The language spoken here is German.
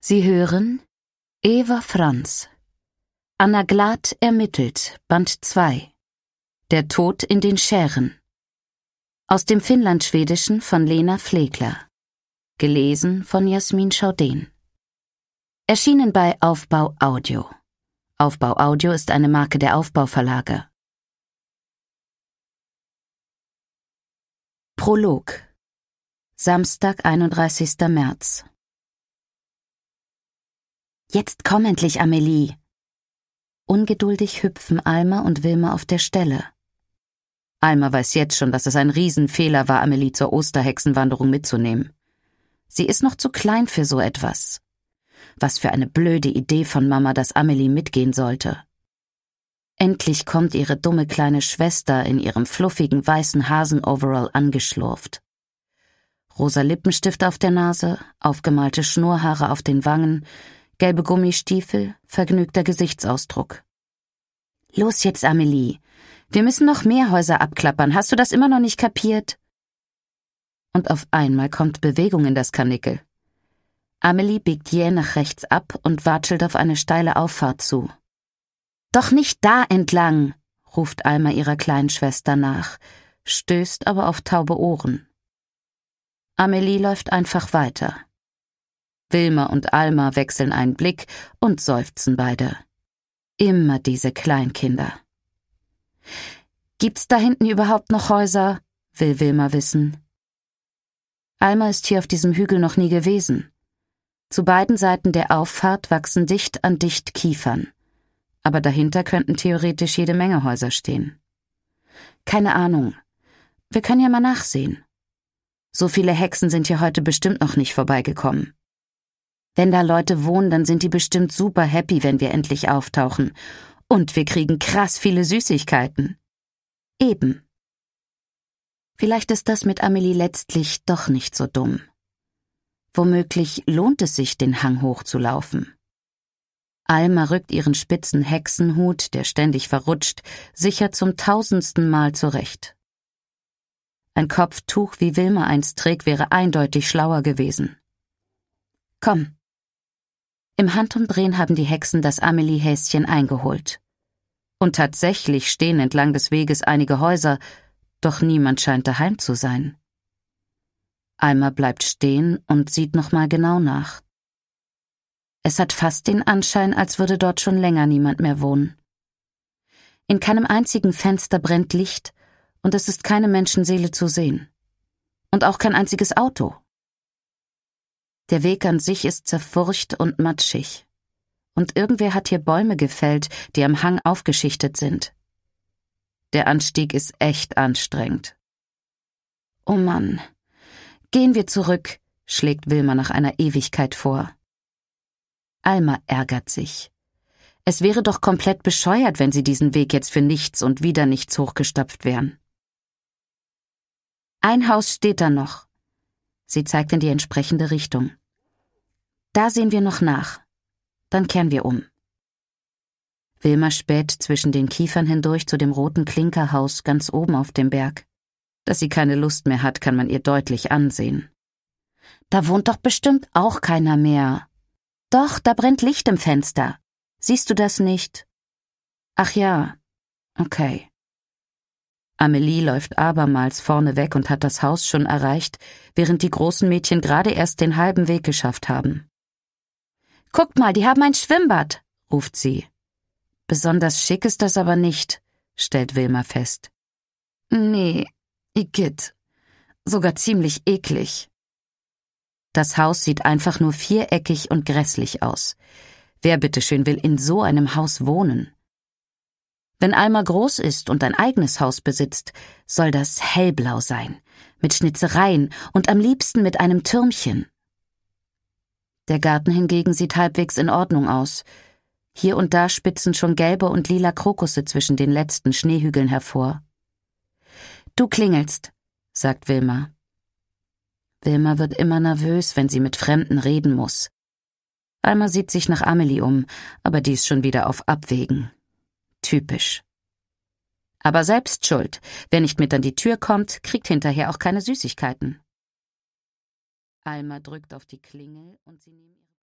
Sie hören Eva Franz. Anna Glad ermittelt, Band 2. Der Tod in den Schären. Aus dem Finnlandschwedischen von Lena Flegler. Gelesen von Jasmin Schauden. Erschienen bei Aufbau Audio. Aufbau Audio ist eine Marke der Aufbauverlage. Prolog. Samstag, 31. März. Jetzt komm endlich, Amelie! Ungeduldig hüpfen Alma und Wilma auf der Stelle. Alma weiß jetzt schon, dass es ein Riesenfehler war, Amelie zur Osterhexenwanderung mitzunehmen. Sie ist noch zu klein für so etwas. Was für eine blöde Idee von Mama, dass Amelie mitgehen sollte. Endlich kommt ihre dumme kleine Schwester in ihrem fluffigen weißen Hasenoverall angeschlurft. Rosa Lippenstift auf der Nase, aufgemalte Schnurhaare auf den Wangen, gelbe Gummistiefel, vergnügter Gesichtsausdruck. Los jetzt, Amelie. Wir müssen noch mehr Häuser abklappern. Hast du das immer noch nicht kapiert? Und auf einmal kommt Bewegung in das Kanickel. Amelie biegt jäh nach rechts ab und watschelt auf eine steile Auffahrt zu. Doch nicht da entlang, ruft Alma ihrer kleinen Schwester nach, stößt aber auf taube Ohren. Amelie läuft einfach weiter. Wilma und Alma wechseln einen Blick und seufzen beide. Immer diese Kleinkinder. Gibt's da hinten überhaupt noch Häuser? will Wilma wissen. Alma ist hier auf diesem Hügel noch nie gewesen. Zu beiden Seiten der Auffahrt wachsen dicht an dicht Kiefern. Aber dahinter könnten theoretisch jede Menge Häuser stehen. Keine Ahnung. Wir können ja mal nachsehen. So viele Hexen sind hier heute bestimmt noch nicht vorbeigekommen. Wenn da Leute wohnen, dann sind die bestimmt super happy, wenn wir endlich auftauchen. Und wir kriegen krass viele Süßigkeiten. Eben. Vielleicht ist das mit Amelie letztlich doch nicht so dumm. Womöglich lohnt es sich, den Hang hochzulaufen. Alma rückt ihren spitzen Hexenhut, der ständig verrutscht, sicher zum tausendsten Mal zurecht. Ein Kopftuch, wie Wilma einst trägt, wäre eindeutig schlauer gewesen. Komm, im Handumdrehen haben die Hexen das Amelie-Häschen eingeholt. Und tatsächlich stehen entlang des Weges einige Häuser, doch niemand scheint daheim zu sein. Alma bleibt stehen und sieht nochmal genau nach. Es hat fast den Anschein, als würde dort schon länger niemand mehr wohnen. In keinem einzigen Fenster brennt Licht und es ist keine Menschenseele zu sehen. Und auch kein einziges Auto. Der Weg an sich ist zerfurcht und matschig. Und irgendwer hat hier Bäume gefällt, die am Hang aufgeschichtet sind. Der Anstieg ist echt anstrengend. Oh Mann. Gehen wir zurück, schlägt Wilma nach einer Ewigkeit vor. Alma ärgert sich. Es wäre doch komplett bescheuert, wenn sie diesen Weg jetzt für nichts und wieder nichts hochgestapft wären. Ein Haus steht da noch. Sie zeigt in die entsprechende Richtung. Da sehen wir noch nach. Dann kehren wir um. Wilma späht zwischen den Kiefern hindurch zu dem roten Klinkerhaus ganz oben auf dem Berg. Dass sie keine Lust mehr hat, kann man ihr deutlich ansehen. Da wohnt doch bestimmt auch keiner mehr. Doch, da brennt Licht im Fenster. Siehst du das nicht? Ach ja. Okay. Amelie läuft abermals vorne weg und hat das Haus schon erreicht, während die großen Mädchen gerade erst den halben Weg geschafft haben. Guckt mal, die haben ein Schwimmbad, ruft sie. Besonders schick ist das aber nicht, stellt Wilma fest. Nee, Igitt. Sogar ziemlich eklig. Das Haus sieht einfach nur viereckig und grässlich aus. Wer bitteschön will in so einem Haus wohnen? Wenn Alma groß ist und ein eigenes Haus besitzt, soll das hellblau sein, mit Schnitzereien und am liebsten mit einem Türmchen. Der Garten hingegen sieht halbwegs in Ordnung aus. Hier und da spitzen schon gelbe und lila Krokusse zwischen den letzten Schneehügeln hervor. Du klingelst, sagt Wilma. Wilma wird immer nervös, wenn sie mit Fremden reden muss. Alma sieht sich nach Amelie um, aber die ist schon wieder auf Abwägen. Typisch. Aber selbst schuld. Wer nicht mit an die Tür kommt, kriegt hinterher auch keine Süßigkeiten. Alma drückt auf die Klingel und sie nehmen